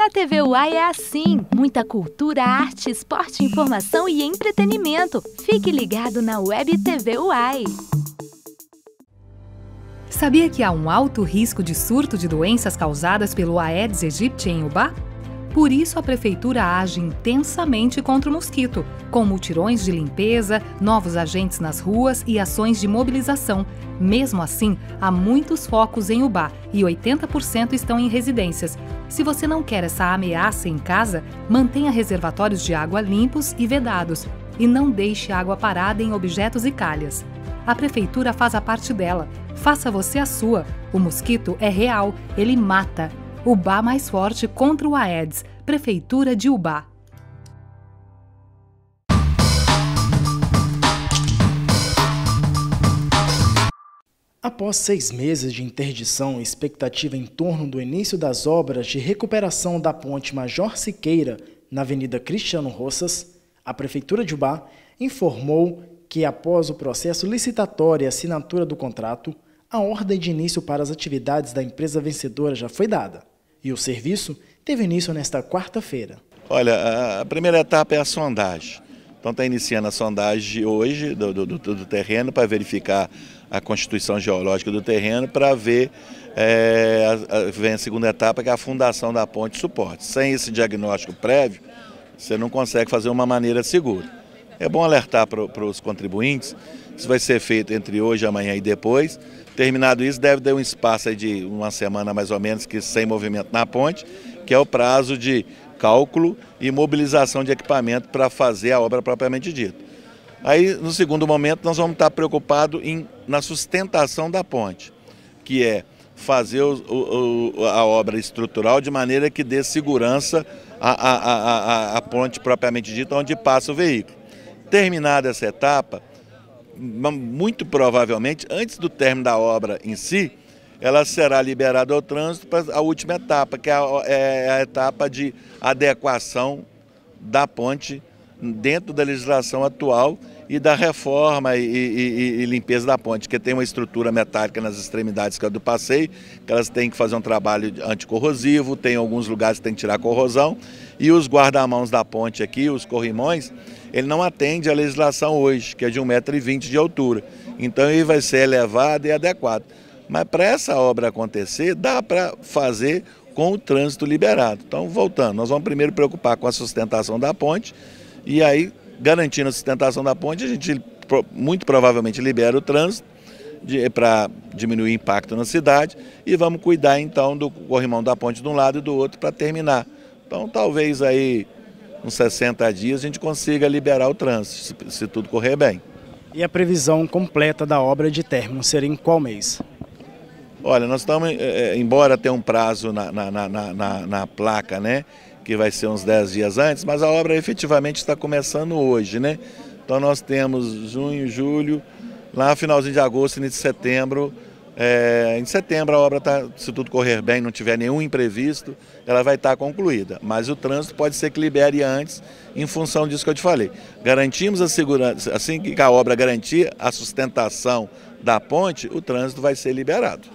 Na TV UAI é assim: muita cultura, arte, esporte, informação e entretenimento. Fique ligado na Web TV UAI. Sabia que há um alto risco de surto de doenças causadas pelo Aedes aegypti em Ubá? Por isso, a prefeitura age intensamente contra o mosquito, com mutirões de limpeza, novos agentes nas ruas e ações de mobilização. Mesmo assim, há muitos focos em Ubá e 80% estão em residências. Se você não quer essa ameaça em casa, mantenha reservatórios de água limpos e vedados e não deixe água parada em objetos e calhas. A prefeitura faz a parte dela. Faça você a sua. O mosquito é real, ele mata Ubá mais forte contra o Aedes, Prefeitura de Ubá. Após seis meses de interdição e expectativa em torno do início das obras de recuperação da ponte Major Siqueira, na Avenida Cristiano Rossas, a Prefeitura de Ubá informou que, após o processo licitatório e assinatura do contrato, a ordem de início para as atividades da empresa vencedora já foi dada e o serviço teve início nesta quarta-feira. Olha, a primeira etapa é a sondagem. Então está iniciando a sondagem hoje do, do, do, do terreno para verificar a constituição geológica do terreno para ver, é, a, a, vem a segunda etapa que é a fundação da ponte de suporte. Sem esse diagnóstico prévio, você não consegue fazer uma maneira segura. É bom alertar para os contribuintes, isso vai ser feito entre hoje, amanhã e depois. Terminado isso, deve ter um espaço de uma semana mais ou menos, que sem movimento na ponte, que é o prazo de cálculo e mobilização de equipamento para fazer a obra propriamente dita. Aí, no segundo momento, nós vamos estar preocupados em, na sustentação da ponte, que é fazer o, o, a obra estrutural de maneira que dê segurança à, à, à, à ponte propriamente dita, onde passa o veículo terminada essa etapa, muito provavelmente, antes do término da obra em si, ela será liberada ao trânsito para a última etapa, que é a, é, é a etapa de adequação da ponte dentro da legislação atual e da reforma e, e, e, limpeza da ponte, porque tem uma estrutura metálica nas extremidades que é do passeio, que elas têm que fazer um trabalho anticorrosivo, tem alguns lugares que tem que tirar corrosão, e os guarda-mãos da ponte aqui, os corrimões, ele não atende à legislação hoje, que é de 1,20m de altura. Então ele vai ser elevado e adequado. Mas para essa obra acontecer, dá para fazer com o trânsito liberado. Então, voltando, nós vamos primeiro preocupar com a sustentação da ponte, e aí garantindo a sustentação da ponte, a gente muito provavelmente libera o trânsito para diminuir o impacto na cidade e vamos cuidar então do corrimão da ponte de um lado e do outro para terminar. Então talvez aí uns 60 dias a gente consiga liberar o trânsito, se, se tudo correr bem. E a previsão completa da obra de término seria em qual mês? Olha, nós estamos, eh, eh, embora tenha um prazo na, na, na, na, na placa, né? que vai ser uns 10 dias antes, mas a obra efetivamente está começando hoje, né? Então nós temos junho, julho, lá finalzinho de agosto, início de setembro. É, em setembro a obra está, se tudo correr bem, não tiver nenhum imprevisto, ela vai estar tá concluída. Mas o trânsito pode ser que libere antes, em função disso que eu te falei. Garantimos a segurança, assim que a obra garantir a sustentação da ponte, o trânsito vai ser liberado.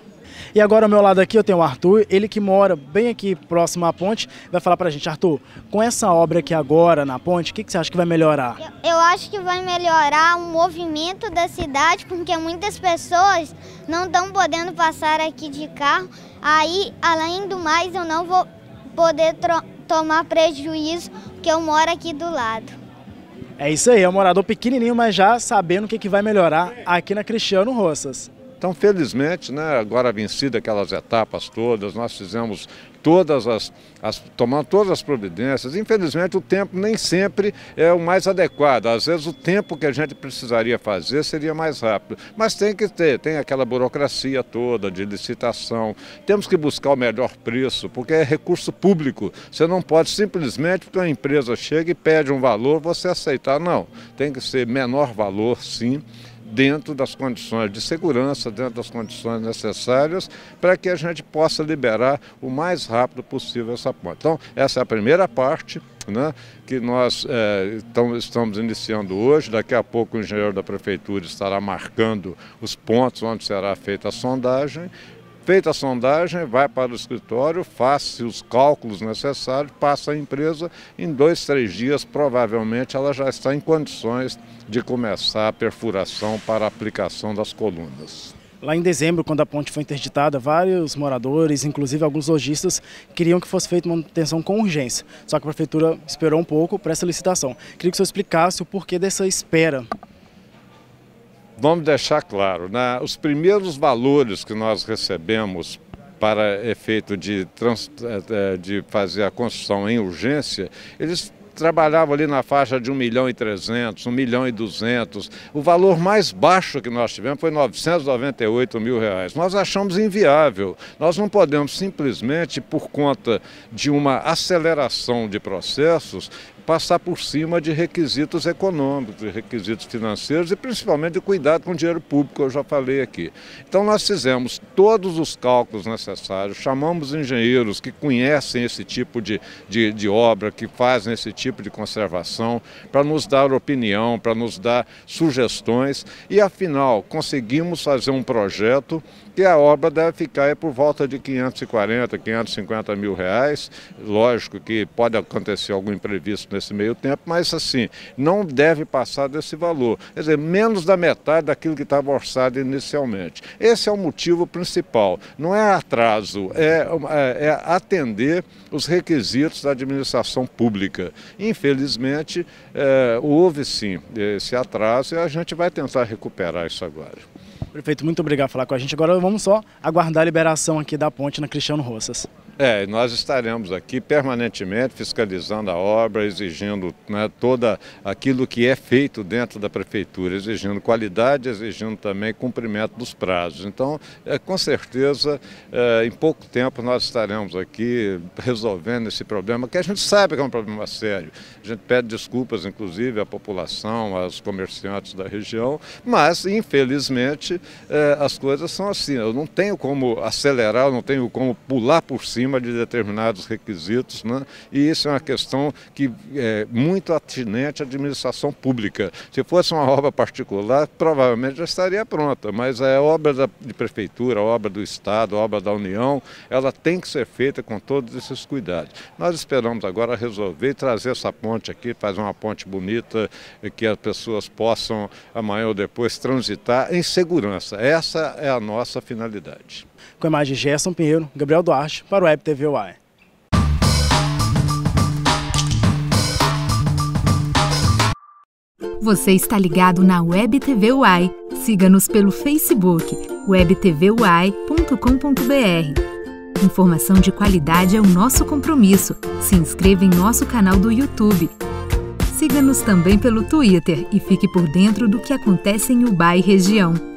E agora ao meu lado aqui eu tenho o Arthur, ele que mora bem aqui próximo à ponte, vai falar pra gente, Arthur, com essa obra aqui agora na ponte, o que, que você acha que vai melhorar? Eu, eu acho que vai melhorar o movimento da cidade, porque muitas pessoas não estão podendo passar aqui de carro. Aí, além do mais, eu não vou poder tomar prejuízo, porque eu moro aqui do lado. É isso aí, é um morador pequenininho, mas já sabendo o que, que vai melhorar aqui na Cristiano Roças. Então, felizmente, né, agora vencida aquelas etapas todas, nós fizemos todas as, as tomando todas as providências. Infelizmente, o tempo nem sempre é o mais adequado. Às vezes, o tempo que a gente precisaria fazer seria mais rápido. Mas tem que ter, tem aquela burocracia toda de licitação. Temos que buscar o melhor preço, porque é recurso público. Você não pode simplesmente porque uma empresa chega e pede um valor, você aceitar. Não, tem que ser menor valor, sim dentro das condições de segurança, dentro das condições necessárias, para que a gente possa liberar o mais rápido possível essa ponte. Então, essa é a primeira parte. Né, que nós é, estamos iniciando hoje. Daqui a pouco o engenheiro da prefeitura estará marcando os pontos onde será feita a sondagem Feita a sondagem, vai para o escritório, faz-se os cálculos necessários, passa a empresa, em dois, três dias, provavelmente, ela já está em condições de começar a perfuração para a aplicação das colunas. Lá em dezembro, quando a ponte foi interditada, vários moradores, inclusive alguns lojistas, queriam que fosse feita manutenção com urgência. Só que a prefeitura esperou um pouco para essa licitação. Queria que o senhor explicasse o porquê dessa espera. Vamos deixar claro, né? os primeiros valores que nós recebemos para efeito de, trans, eh, eh, de fazer a construção em urgência, eles trabalhavam ali na faixa de 1 milhão e 300, 1 milhão e 200. O valor mais baixo que nós tivemos foi 998 mil reais. Nós achamos inviável. Nós não podemos simplesmente, por conta de uma aceleração de processos, passar por cima de requisitos econômicos, de requisitos financeiros e principalmente de cuidado com o dinheiro público, eu já falei aqui. Então nós fizemos todos os cálculos necessários, chamamos engenheiros que conhecem esse tipo de, de, de obra, que fazem esse tipo de conservação, para nos dar opinião, para nos dar sugestões e afinal conseguimos fazer um projeto que a obra deve ficar é por volta de 540, 550 mil reais. Lógico que pode acontecer algum imprevisto nesse meio tempo, mas assim, não deve passar desse valor. Quer dizer, menos da metade daquilo que estava orçado inicialmente. Esse é o motivo principal. Não é atraso, é, é, é atender os requisitos da administração pública. Infelizmente, é, houve sim esse atraso e a gente vai tentar recuperar isso agora. Prefeito, muito obrigado por falar com a gente. Agora vamos só aguardar a liberação aqui da ponte na Cristiano Rossas. É, nós estaremos aqui permanentemente fiscalizando a obra, exigindo né, toda aquilo que é feito dentro da prefeitura, exigindo qualidade, exigindo também cumprimento dos prazos. Então, é, com certeza, é, em pouco tempo nós estaremos aqui resolvendo esse problema, que a gente sabe que é um problema sério. A gente pede desculpas, inclusive, à população, aos comerciantes da região, mas, infelizmente, é, as coisas são assim. Eu não tenho como acelerar, eu não tenho como pular por cima cima de determinados requisitos, né? e isso é uma questão que é muito atinente à administração pública. Se fosse uma obra particular, provavelmente já estaria pronta, mas é obra da, de prefeitura, obra do Estado, obra da União, ela tem que ser feita com todos esses cuidados. Nós esperamos agora resolver e trazer essa ponte aqui, fazer uma ponte bonita, eh, que as pessoas possam amanhã ou depois transitar em segurança. Essa é a nossa finalidade com a imagem de Gerson Pinheiro, Gabriel Duarte, para o Web TV UAE. Você está ligado na Web TV UAI. Siga-nos pelo Facebook webtvuai.com.br. Informação de qualidade é o nosso compromisso. Se inscreva em nosso canal do YouTube. Siga-nos também pelo Twitter e fique por dentro do que acontece em Ubai região.